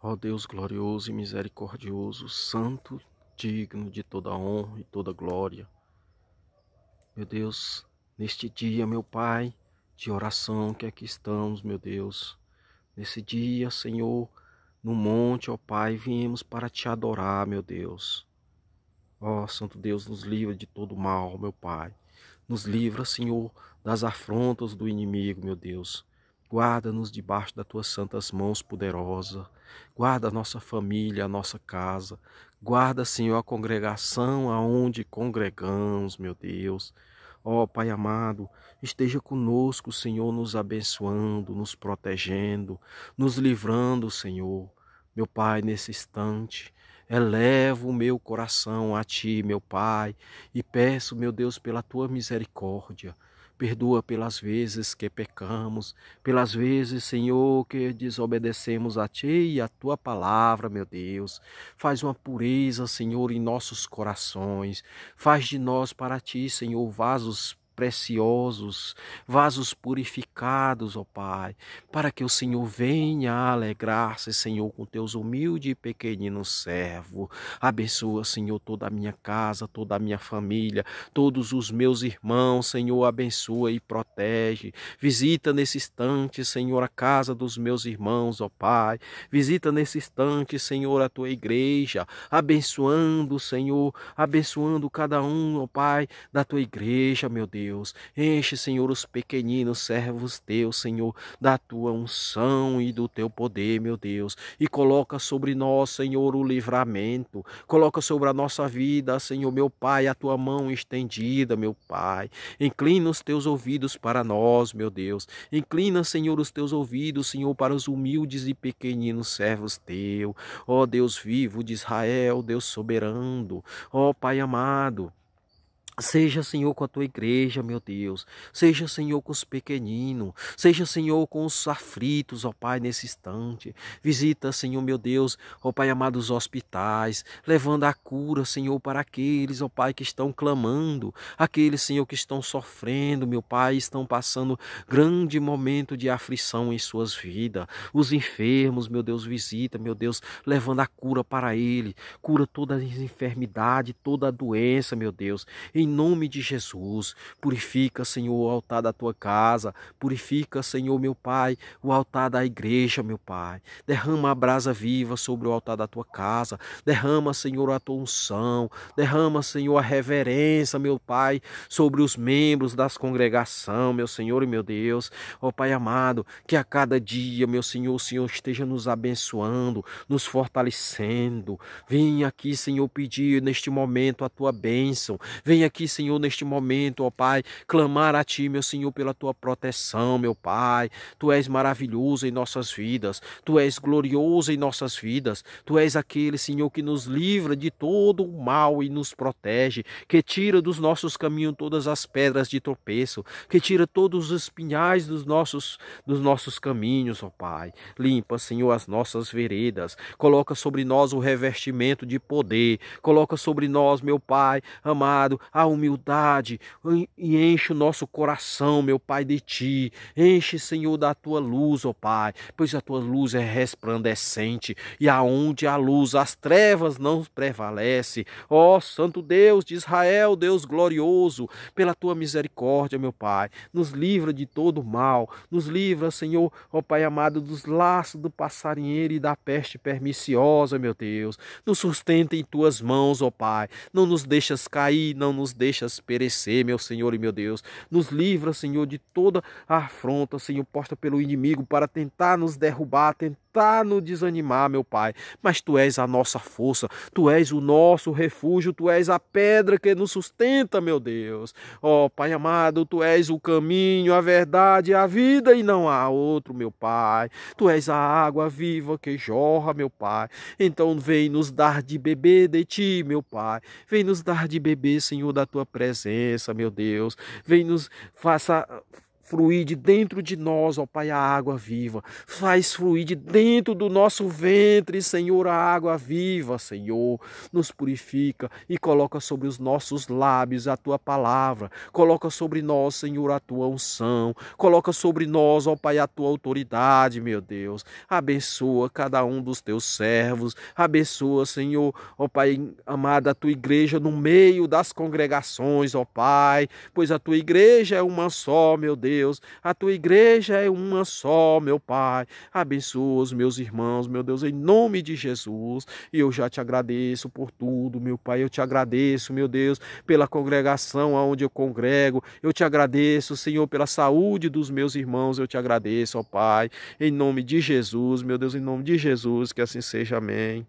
Ó Deus glorioso e misericordioso, santo, digno de toda honra e toda glória. Meu Deus, neste dia, meu Pai, de oração que aqui estamos, meu Deus. Nesse dia, Senhor, no monte, ó Pai, viemos para te adorar, meu Deus. Ó Santo Deus, nos livra de todo mal, meu Pai. Nos livra, Senhor, das afrontas do inimigo, meu Deus. Guarda-nos debaixo das tuas santas mãos poderosa. Guarda a nossa família, a nossa casa. Guarda, Senhor, a congregação aonde congregamos, meu Deus. Ó oh, Pai amado, esteja conosco, Senhor, nos abençoando, nos protegendo, nos livrando, Senhor. Meu Pai, nesse instante, elevo o meu coração a Ti, meu Pai, e peço, meu Deus, pela Tua misericórdia. Perdoa pelas vezes que pecamos, pelas vezes, Senhor, que desobedecemos a Ti e a Tua palavra, meu Deus. Faz uma pureza, Senhor, em nossos corações. Faz de nós para Ti, Senhor, vasos preciosos, vasos purificados, ó Pai, para que o Senhor venha alegrar-se, Senhor, com teus humilde e pequenino servo. Abençoa, Senhor, toda a minha casa, toda a minha família, todos os meus irmãos, Senhor, abençoa e protege. Visita nesse instante, Senhor, a casa dos meus irmãos, ó Pai. Visita nesse instante, Senhor, a tua igreja, abençoando, Senhor, abençoando cada um, ó Pai, da tua igreja, meu Deus Deus. Enche, Senhor, os pequeninos servos teus, Senhor, da tua unção e do teu poder, meu Deus. E coloca sobre nós, Senhor, o livramento. Coloca sobre a nossa vida, Senhor, meu Pai, a tua mão estendida, meu Pai. Inclina os teus ouvidos para nós, meu Deus. Inclina, Senhor, os teus ouvidos, Senhor, para os humildes e pequeninos servos teus. Ó Deus vivo de Israel, Deus soberano. Ó Pai amado. Seja, Senhor, com a tua igreja, meu Deus. Seja, Senhor, com os pequeninos. Seja, Senhor, com os aflitos, ó Pai, nesse instante. Visita, Senhor, meu Deus, ó Pai amado, os hospitais, levando a cura, Senhor, para aqueles, ó Pai, que estão clamando, aqueles, Senhor, que estão sofrendo, meu Pai, estão passando grande momento de aflição em suas vidas. Os enfermos, meu Deus, visita, meu Deus, levando a cura para ele. Cura toda as enfermidade, toda a doença, meu Deus. Em nome de Jesus. Purifica, Senhor, o altar da tua casa. Purifica, Senhor, meu Pai, o altar da igreja, meu Pai. Derrama a brasa viva sobre o altar da tua casa. Derrama, Senhor, a tua unção. Derrama, Senhor, a reverência, meu Pai, sobre os membros das congregação, meu Senhor e meu Deus. Ó Pai amado, que a cada dia, meu Senhor, o Senhor esteja nos abençoando, nos fortalecendo. Vem aqui, Senhor, pedir neste momento a tua bênção. Vem aqui aqui, Senhor, neste momento, ó Pai, clamar a Ti, meu Senhor, pela Tua proteção, meu Pai. Tu és maravilhoso em nossas vidas, Tu és glorioso em nossas vidas, Tu és aquele, Senhor, que nos livra de todo o mal e nos protege, que tira dos nossos caminhos todas as pedras de tropeço, que tira todos os espinhais dos nossos, dos nossos caminhos, ó Pai. Limpa, Senhor, as nossas veredas, coloca sobre nós o revestimento de poder, coloca sobre nós, meu Pai amado, a humildade e enche o nosso coração, meu Pai, de ti. Enche, Senhor, da tua luz, ó Pai, pois a tua luz é resplandecente e aonde a luz, as trevas não prevalece. Ó Santo Deus de Israel, Deus glorioso, pela tua misericórdia, meu Pai, nos livra de todo mal, nos livra, Senhor, ó Pai amado, dos laços do passarinheiro e da peste perniciosa, meu Deus. Nos sustenta em tuas mãos, ó Pai. Não nos deixas cair, não nos nos deixas perecer, meu Senhor e meu Deus. Nos livra, Senhor, de toda afronta, Senhor, posta pelo inimigo para tentar nos derrubar, tentar está nos desanimar, meu Pai, mas tu és a nossa força, tu és o nosso refúgio, tu és a pedra que nos sustenta, meu Deus. Ó oh, Pai amado, tu és o caminho, a verdade, a vida e não há outro, meu Pai. Tu és a água viva que jorra, meu Pai. Então vem nos dar de beber de ti, meu Pai. Vem nos dar de beber, Senhor, da tua presença, meu Deus. Vem nos faça fluir de dentro de nós, ó Pai, a água viva. Faz fluir de dentro do nosso ventre, Senhor, a água viva, Senhor. Nos purifica e coloca sobre os nossos lábios a tua palavra. Coloca sobre nós, Senhor, a tua unção. Coloca sobre nós, ó Pai, a tua autoridade, meu Deus. Abençoa cada um dos teus servos. Abençoa, Senhor, ó Pai amado, a tua igreja no meio das congregações, ó Pai, pois a tua igreja é uma só, meu Deus Deus. A tua igreja é uma só, meu Pai. Abençoa os meus irmãos, meu Deus, em nome de Jesus. E eu já te agradeço por tudo, meu Pai. Eu te agradeço, meu Deus, pela congregação aonde eu congrego. Eu te agradeço, Senhor, pela saúde dos meus irmãos. Eu te agradeço, ó Pai. Em nome de Jesus, meu Deus, em nome de Jesus, que assim seja. Amém.